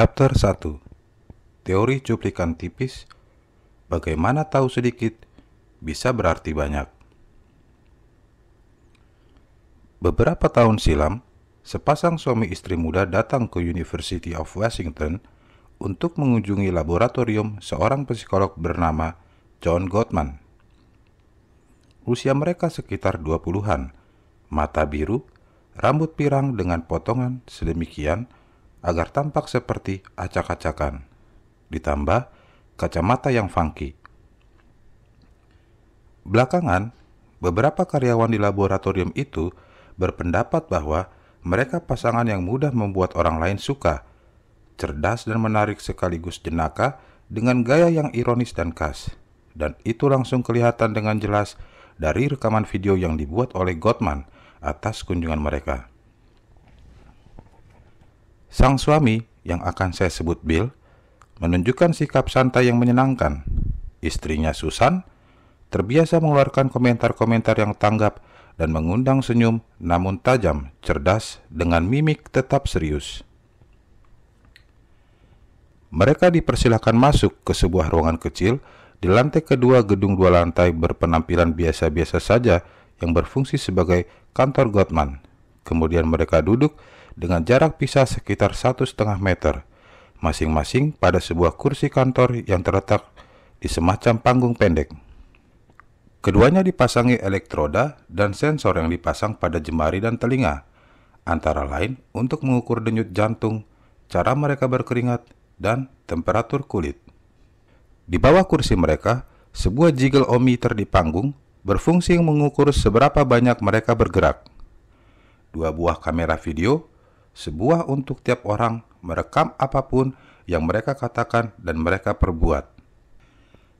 Chapter 1 Teori cuplikan tipis Bagaimana tahu sedikit bisa berarti banyak Beberapa tahun silam, sepasang suami istri muda datang ke University of Washington untuk mengunjungi laboratorium seorang psikolog bernama John Gottman. Usia mereka sekitar 20-an, mata biru, rambut pirang dengan potongan sedemikian agar tampak seperti acak-acakan. Ditambah kacamata yang funky. Belakangan, beberapa karyawan di laboratorium itu berpendapat bahwa mereka pasangan yang mudah membuat orang lain suka, cerdas dan menarik sekaligus jenaka dengan gaya yang ironis dan khas. Dan itu langsung kelihatan dengan jelas dari rekaman video yang dibuat oleh Gottman atas kunjungan mereka. Sang suami, yang akan saya sebut Bill, menunjukkan sikap santai yang menyenangkan. Istrinya Susan terbiasa mengeluarkan komentar-komentar yang tanggap dan mengundang senyum namun tajam, cerdas, dengan mimik tetap serius. Mereka dipersilahkan masuk ke sebuah ruangan kecil di lantai kedua gedung dua lantai berpenampilan biasa-biasa saja yang berfungsi sebagai kantor Gottman. Kemudian mereka duduk dengan jarak pisah sekitar satu setengah meter, masing-masing pada sebuah kursi kantor yang terletak di semacam panggung pendek. Keduanya dipasangi elektroda dan sensor yang dipasang pada jemari dan telinga, antara lain untuk mengukur denyut jantung, cara mereka berkeringat, dan temperatur kulit. Di bawah kursi mereka, sebuah jiggle ometer di panggung berfungsi mengukur seberapa banyak mereka bergerak. Dua buah kamera video sebuah untuk tiap orang merekam apapun yang mereka katakan dan mereka perbuat.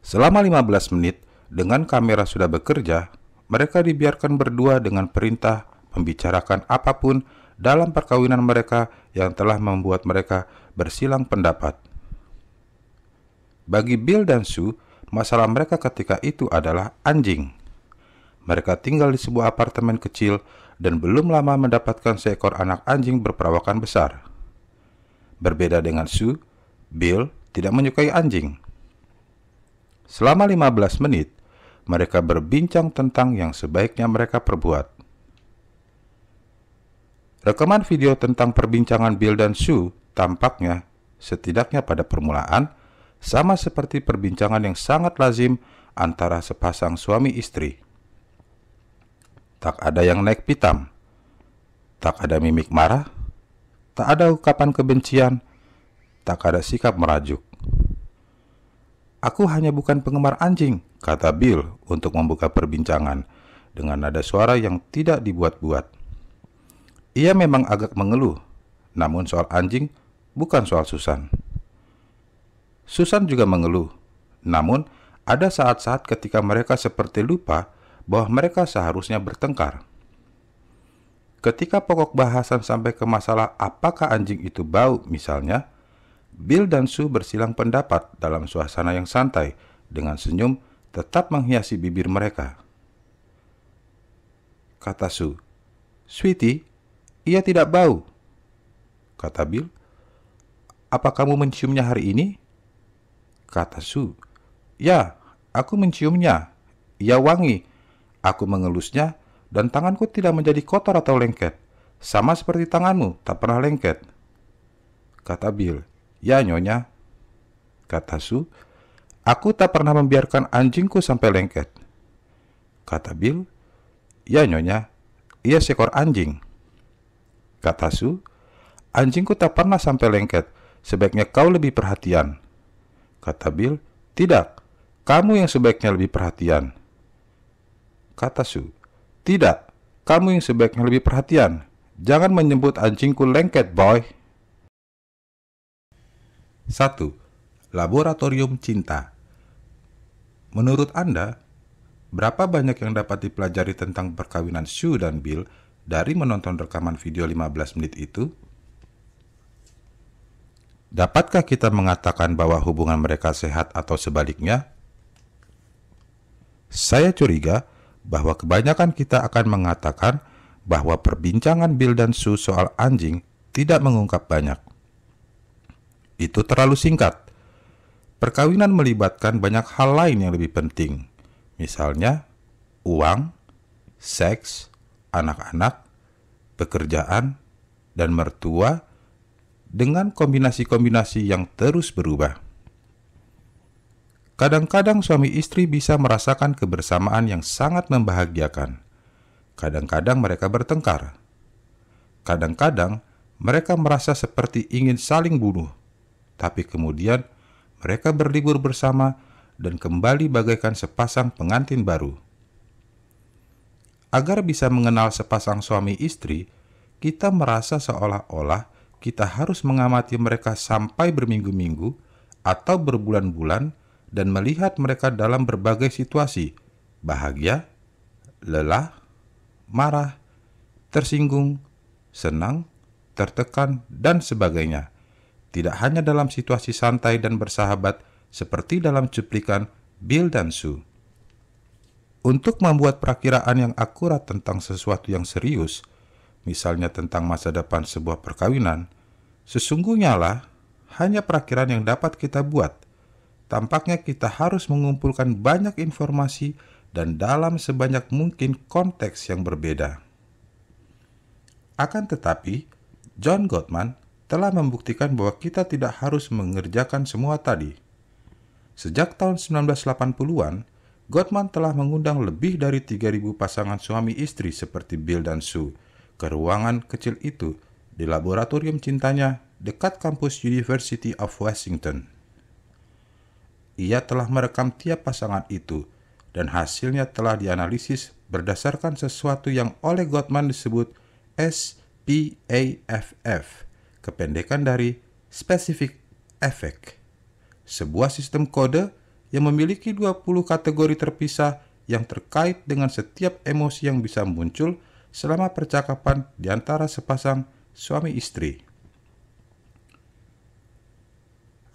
Selama 15 menit, dengan kamera sudah bekerja, mereka dibiarkan berdua dengan perintah membicarakan apapun dalam perkawinan mereka yang telah membuat mereka bersilang pendapat. Bagi Bill dan Sue, masalah mereka ketika itu adalah anjing. Mereka tinggal di sebuah apartemen kecil dan belum lama mendapatkan seekor anak anjing berperawakan besar. Berbeda dengan Sue, Bill tidak menyukai anjing. Selama 15 menit, mereka berbincang tentang yang sebaiknya mereka perbuat. Rekaman video tentang perbincangan Bill dan Sue tampaknya, setidaknya pada permulaan, sama seperti perbincangan yang sangat lazim antara sepasang suami istri. Tak ada yang naik pitam. Tak ada mimik marah. Tak ada ungkapan kebencian. Tak ada sikap merajuk. Aku hanya bukan penggemar anjing, kata Bill untuk membuka perbincangan dengan nada suara yang tidak dibuat-buat. Ia memang agak mengeluh, namun soal anjing bukan soal Susan. Susan juga mengeluh, namun ada saat-saat ketika mereka seperti lupa bahwa mereka seharusnya bertengkar. Ketika pokok bahasan sampai ke masalah apakah anjing itu bau misalnya, Bill dan Sue bersilang pendapat dalam suasana yang santai dengan senyum tetap menghiasi bibir mereka. Kata Sue, Sweetie, ia tidak bau. Kata Bill, apa kamu menciumnya hari ini? Kata Sue, ya, aku menciumnya. Ia wangi, Aku mengelusnya, dan tanganku tidak menjadi kotor atau lengket. Sama seperti tanganmu, tak pernah lengket. Kata Bill, ya nyonya. Kata Su, aku tak pernah membiarkan anjingku sampai lengket. Kata Bill, ya nyonya, ia seekor anjing. Kata Su, anjingku tak pernah sampai lengket, sebaiknya kau lebih perhatian. Kata Bill, tidak, kamu yang sebaiknya lebih perhatian kata Su. Tidak, kamu yang sebaiknya lebih perhatian. Jangan menyebut anjingku lengket, boy. 1. Laboratorium Cinta Menurut Anda, berapa banyak yang dapat dipelajari tentang perkawinan Su dan Bill dari menonton rekaman video 15 menit itu? Dapatkah kita mengatakan bahwa hubungan mereka sehat atau sebaliknya? Saya curiga bahwa kebanyakan kita akan mengatakan bahwa perbincangan Bill dan Sue soal anjing tidak mengungkap banyak. Itu terlalu singkat. Perkawinan melibatkan banyak hal lain yang lebih penting, misalnya uang, seks, anak-anak, pekerjaan, dan mertua, dengan kombinasi-kombinasi yang terus berubah. Kadang-kadang suami istri bisa merasakan kebersamaan yang sangat membahagiakan. Kadang-kadang mereka bertengkar. Kadang-kadang mereka merasa seperti ingin saling bunuh, tapi kemudian mereka berlibur bersama dan kembali bagaikan sepasang pengantin baru. Agar bisa mengenal sepasang suami istri, kita merasa seolah-olah kita harus mengamati mereka sampai berminggu-minggu atau berbulan-bulan dan melihat mereka dalam berbagai situasi, bahagia, lelah, marah, tersinggung, senang, tertekan, dan sebagainya. Tidak hanya dalam situasi santai dan bersahabat seperti dalam cuplikan Bill dan Sue. Untuk membuat perakiraan yang akurat tentang sesuatu yang serius, misalnya tentang masa depan sebuah perkawinan, sesungguhnya lah hanya perakiraan yang dapat kita buat – tampaknya kita harus mengumpulkan banyak informasi dan dalam sebanyak mungkin konteks yang berbeda. Akan tetapi, John Gottman telah membuktikan bahwa kita tidak harus mengerjakan semua tadi. Sejak tahun 1980-an, Gottman telah mengundang lebih dari 3.000 pasangan suami istri seperti Bill dan Sue ke ruangan kecil itu di laboratorium cintanya dekat kampus University of Washington ia telah merekam tiap pasangan itu, dan hasilnya telah dianalisis berdasarkan sesuatu yang oleh Gottman disebut SPAFF, kependekan dari Specific Effect, sebuah sistem kode yang memiliki 20 kategori terpisah yang terkait dengan setiap emosi yang bisa muncul selama percakapan di antara sepasang suami istri.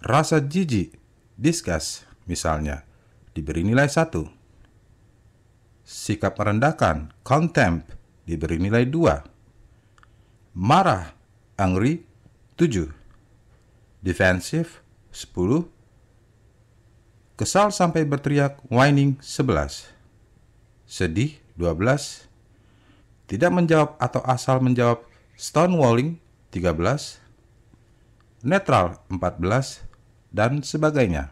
Rasa jijik discuss misalnya diberi nilai 1. Sikap merendahkan contempt diberi nilai 2. Marah angry 7. Defensif 10. Kesal sampai berteriak whining 11. Sedih 12. Tidak menjawab atau asal menjawab stonewalling 13. Netral 14 dan sebagainya.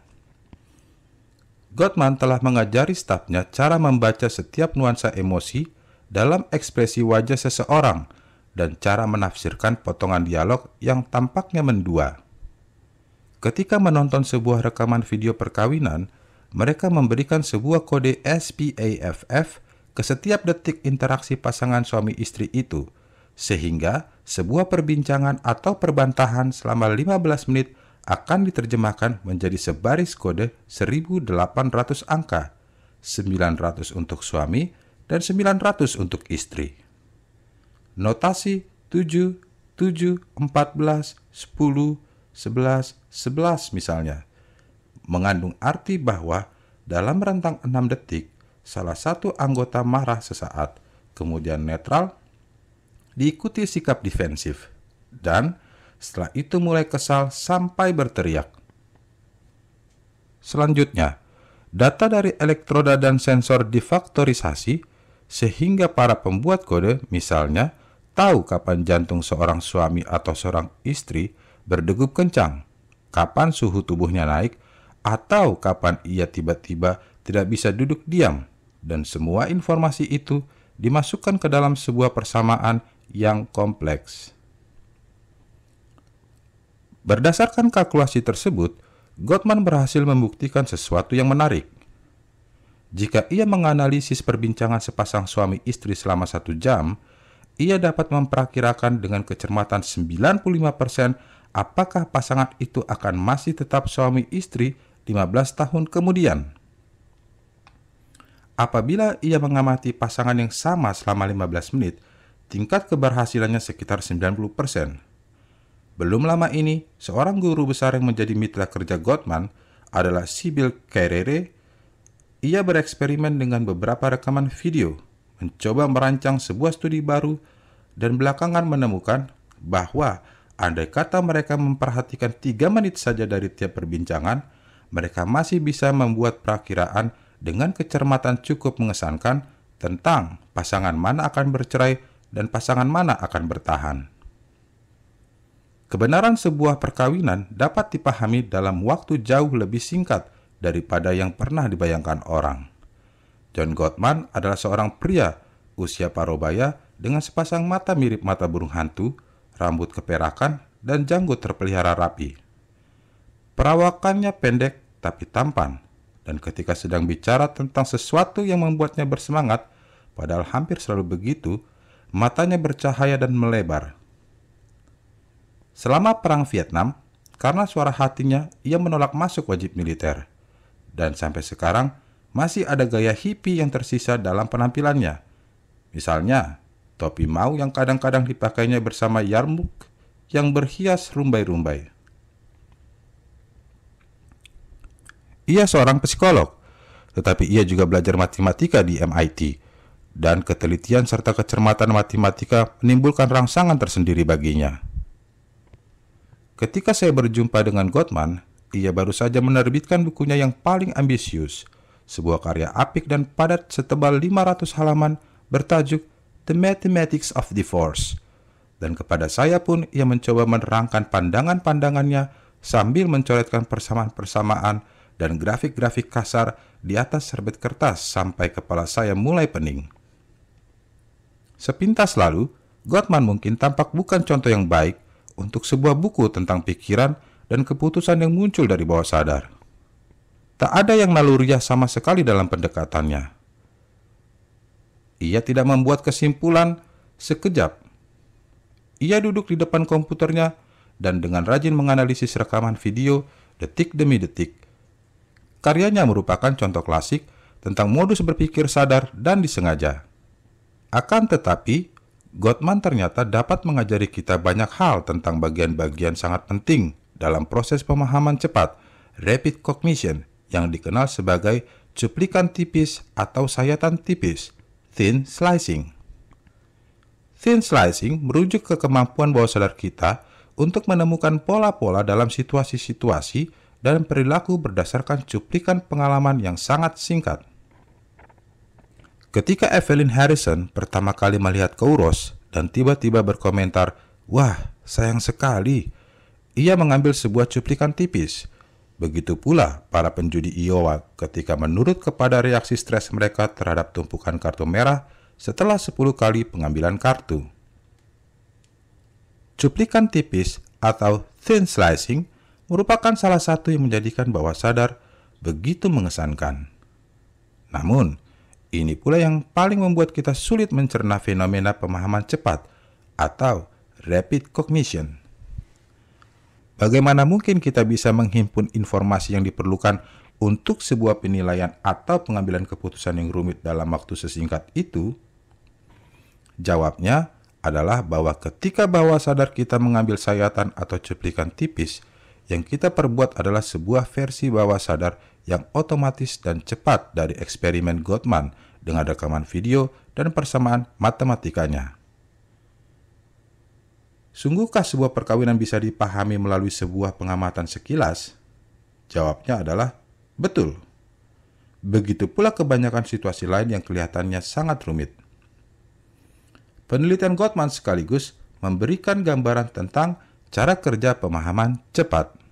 Gottman telah mengajari stafnya cara membaca setiap nuansa emosi dalam ekspresi wajah seseorang dan cara menafsirkan potongan dialog yang tampaknya mendua. Ketika menonton sebuah rekaman video perkawinan, mereka memberikan sebuah kode SPAFF ke setiap detik interaksi pasangan suami istri itu, sehingga sebuah perbincangan atau perbantahan selama 15 menit akan diterjemahkan menjadi sebaris kode 1800 angka, 900 untuk suami dan 900 untuk istri. Notasi 7, 7, 14, 10, 11, 11 misalnya, mengandung arti bahwa dalam rentang 6 detik, salah satu anggota marah sesaat, kemudian netral, diikuti sikap defensif, dan setelah itu mulai kesal sampai berteriak. Selanjutnya, data dari elektroda dan sensor difaktorisasi sehingga para pembuat kode, misalnya, tahu kapan jantung seorang suami atau seorang istri berdegup kencang, kapan suhu tubuhnya naik, atau kapan ia tiba-tiba tidak bisa duduk diam, dan semua informasi itu dimasukkan ke dalam sebuah persamaan yang kompleks. Berdasarkan kalkulasi tersebut, Gottman berhasil membuktikan sesuatu yang menarik. Jika ia menganalisis perbincangan sepasang suami istri selama satu jam, ia dapat memperkirakan dengan kecermatan 95% apakah pasangan itu akan masih tetap suami istri 15 tahun kemudian. Apabila ia mengamati pasangan yang sama selama 15 menit, tingkat keberhasilannya sekitar 90%. Belum lama ini, seorang guru besar yang menjadi mitra kerja Gottman adalah Sibyl Kerere. Ia bereksperimen dengan beberapa rekaman video, mencoba merancang sebuah studi baru, dan belakangan menemukan bahwa andai kata mereka memperhatikan tiga menit saja dari tiap perbincangan, mereka masih bisa membuat perakiraan dengan kecermatan cukup mengesankan tentang pasangan mana akan bercerai dan pasangan mana akan bertahan. Kebenaran sebuah perkawinan dapat dipahami dalam waktu jauh lebih singkat daripada yang pernah dibayangkan orang. John Gottman adalah seorang pria usia parobaya dengan sepasang mata mirip mata burung hantu, rambut keperakan, dan janggut terpelihara rapi. Perawakannya pendek tapi tampan, dan ketika sedang bicara tentang sesuatu yang membuatnya bersemangat, padahal hampir selalu begitu, matanya bercahaya dan melebar. Selama Perang Vietnam, karena suara hatinya ia menolak masuk wajib militer. Dan sampai sekarang, masih ada gaya hippie yang tersisa dalam penampilannya. Misalnya, topi mau yang kadang-kadang dipakainya bersama yarmuk yang berhias rumbai-rumbai. Ia seorang psikolog, tetapi ia juga belajar matematika di MIT, dan ketelitian serta kecermatan matematika menimbulkan rangsangan tersendiri baginya. Ketika saya berjumpa dengan Gottman, ia baru saja menerbitkan bukunya yang paling ambisius, sebuah karya apik dan padat setebal 500 halaman bertajuk The Mathematics of Divorce. Dan kepada saya pun ia mencoba menerangkan pandangan-pandangannya sambil mencoretkan persamaan-persamaan dan grafik-grafik kasar di atas serbet kertas sampai kepala saya mulai pening. Sepintas lalu, Gottman mungkin tampak bukan contoh yang baik untuk sebuah buku tentang pikiran dan keputusan yang muncul dari bawah sadar. Tak ada yang naluriah sama sekali dalam pendekatannya. Ia tidak membuat kesimpulan sekejap. Ia duduk di depan komputernya dan dengan rajin menganalisis rekaman video detik demi detik. Karyanya merupakan contoh klasik tentang modus berpikir sadar dan disengaja. Akan tetapi, Gottman ternyata dapat mengajari kita banyak hal tentang bagian-bagian sangat penting dalam proses pemahaman cepat, rapid cognition, yang dikenal sebagai cuplikan tipis atau sayatan tipis, thin slicing. Thin slicing merujuk ke kemampuan bawah sadar kita untuk menemukan pola-pola dalam situasi-situasi dan perilaku berdasarkan cuplikan pengalaman yang sangat singkat. Ketika Evelyn Harrison pertama kali melihat Kouros dan tiba-tiba berkomentar, Wah, sayang sekali. Ia mengambil sebuah cuplikan tipis. Begitu pula para penjudi Iowa ketika menurut kepada reaksi stres mereka terhadap tumpukan kartu merah setelah 10 kali pengambilan kartu. Cuplikan tipis atau thin slicing merupakan salah satu yang menjadikan bawah sadar begitu mengesankan. Namun, ini pula yang paling membuat kita sulit mencerna fenomena pemahaman cepat atau rapid cognition. Bagaimana mungkin kita bisa menghimpun informasi yang diperlukan untuk sebuah penilaian atau pengambilan keputusan yang rumit dalam waktu sesingkat itu? Jawabnya adalah bahwa ketika bawah sadar kita mengambil sayatan atau cuplikan tipis, yang kita perbuat adalah sebuah versi bawah sadar yang otomatis dan cepat dari eksperimen Gottman dengan rekaman video dan persamaan matematikanya. Sungguhkah sebuah perkawinan bisa dipahami melalui sebuah pengamatan sekilas? Jawabnya adalah betul. Begitu pula kebanyakan situasi lain yang kelihatannya sangat rumit. Penelitian Gottman sekaligus memberikan gambaran tentang cara kerja pemahaman cepat.